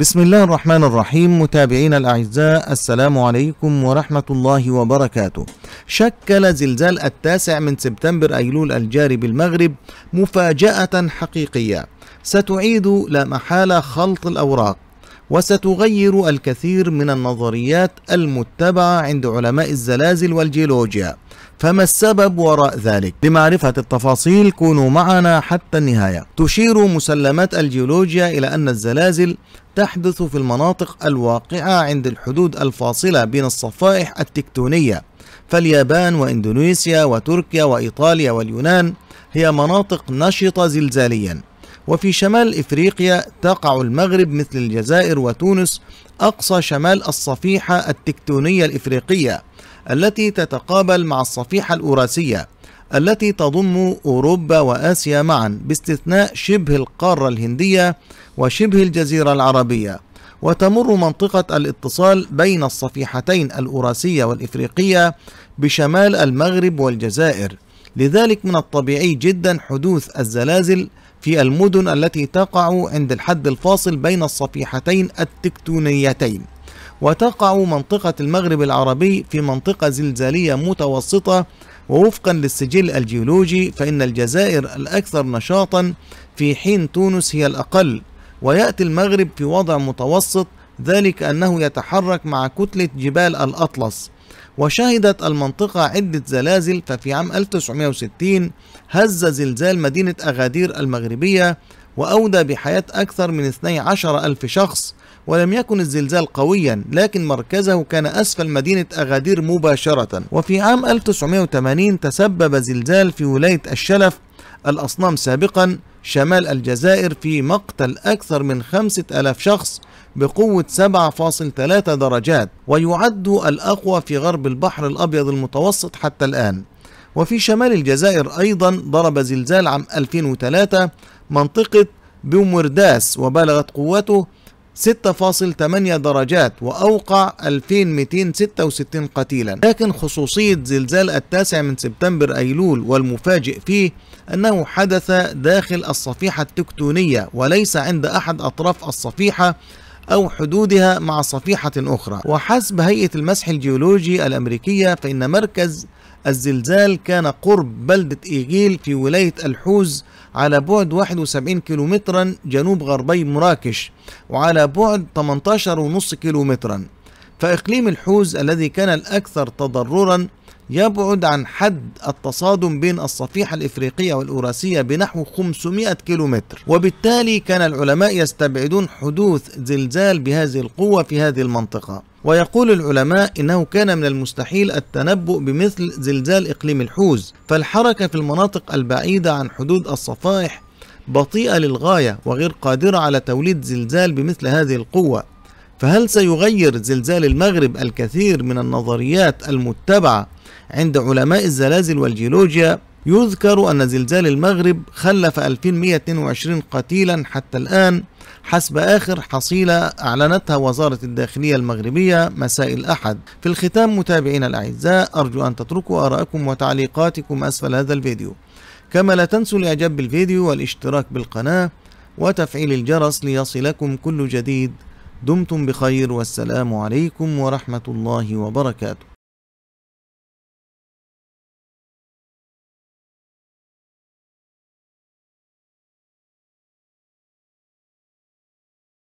بسم الله الرحمن الرحيم متابعينا الأعزاء السلام عليكم ورحمة الله وبركاته شكل زلزال التاسع من سبتمبر أيلول الجاري بالمغرب مفاجأة حقيقية ستعيد لا محالة خلط الأوراق وستغير الكثير من النظريات المتبعة عند علماء الزلازل والجيولوجيا فما السبب وراء ذلك؟ لمعرفة التفاصيل كونوا معنا حتى النهاية تشير مسلمات الجيولوجيا إلى أن الزلازل تحدث في المناطق الواقعة عند الحدود الفاصلة بين الصفائح التكتونية فاليابان وإندونيسيا وتركيا وإيطاليا واليونان هي مناطق نشطة زلزالياً وفي شمال إفريقيا تقع المغرب مثل الجزائر وتونس أقصى شمال الصفيحة التكتونية الإفريقية التي تتقابل مع الصفيحة الأوراسية التي تضم أوروبا وآسيا معا باستثناء شبه القارة الهندية وشبه الجزيرة العربية وتمر منطقة الاتصال بين الصفيحتين الأوراسية والإفريقية بشمال المغرب والجزائر لذلك من الطبيعي جدا حدوث الزلازل في المدن التي تقع عند الحد الفاصل بين الصفيحتين التكتونيتين وتقع منطقة المغرب العربي في منطقة زلزالية متوسطة ووفقا للسجل الجيولوجي فإن الجزائر الأكثر نشاطا في حين تونس هي الأقل ويأتي المغرب في وضع متوسط ذلك أنه يتحرك مع كتلة جبال الأطلس وشهدت المنطقة عدة زلازل ففي عام 1960 هز زلزال مدينة أغادير المغربية وأودى بحياة أكثر من 12 ألف شخص ولم يكن الزلزال قويا لكن مركزه كان أسفل مدينة أغادير مباشرة وفي عام 1980 تسبب زلزال في ولاية الشلف الأصنام سابقا شمال الجزائر في مقتل أكثر من 5000 شخص بقوة 7.3 درجات ويعد الأقوى في غرب البحر الأبيض المتوسط حتى الآن وفي شمال الجزائر أيضا ضرب زلزال عام 2003 منطقة بومرداس وبلغت قوته 6.8 درجات وأوقع 2266 قتيلا لكن خصوصية زلزال التاسع من سبتمبر أيلول والمفاجئ فيه أنه حدث داخل الصفيحة التكتونية وليس عند أحد أطراف الصفيحة أو حدودها مع صفيحة أخرى وحسب هيئة المسح الجيولوجي الأمريكية فإن مركز الزلزال كان قرب بلدة إيغيل في ولاية الحوز على بعد 71 كيلومترا جنوب غربي مراكش وعلى بعد 18.5 كيلومترا فإقليم الحوز الذي كان الأكثر تضررا يبعد عن حد التصادم بين الصفيحة الإفريقية والأوراسية بنحو 500 كيلومتر وبالتالي كان العلماء يستبعدون حدوث زلزال بهذه القوة في هذه المنطقة ويقول العلماء إنه كان من المستحيل التنبؤ بمثل زلزال إقليم الحوز فالحركة في المناطق البعيدة عن حدود الصفائح بطيئة للغاية وغير قادرة على توليد زلزال بمثل هذه القوة فهل سيغير زلزال المغرب الكثير من النظريات المتبعة عند علماء الزلازل والجيولوجيا يذكر أن زلزال المغرب خلف 2122 قتيلا حتى الآن حسب آخر حصيلة أعلنتها وزارة الداخلية المغربية مساء الأحد في الختام متابعينا الأعزاء أرجو أن تتركوا آراءكم وتعليقاتكم أسفل هذا الفيديو كما لا تنسوا الإعجاب بالفيديو والاشتراك بالقناة وتفعيل الجرس ليصلكم كل جديد دمتم بخير والسلام عليكم ورحمة الله وبركاته